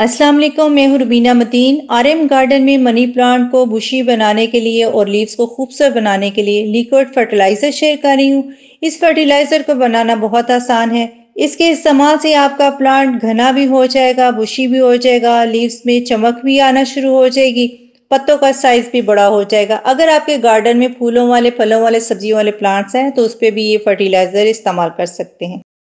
अस्सलाम वालेकुम मैं हूं रुबीना मतीन आरएम गार्डन में मनी प्लांट को बुशी बनाने के लिए और लीव्स को खूबसूरत बनाने के लिए लिक्विड फर्टिलाइज़र शेयर कर रही हूं इस फर्टिलाइज़र को बनाना बहुत आसान है इसके इस्तेमाल से आपका प्लांट घना भी हो जाएगा बुशी भी हो जाएगा लीव्स में चमक भी आना शुरू हो जाएगी पत्तों का साइज भी बड़ा हो जाएगा अगर आपके गार्डन में फूलों वाले फलों वाले सब्जियों वाले प्लांट्स हैं तो उस पर भी ये फर्टिलाइज़र इस्तेमाल कर सकते हैं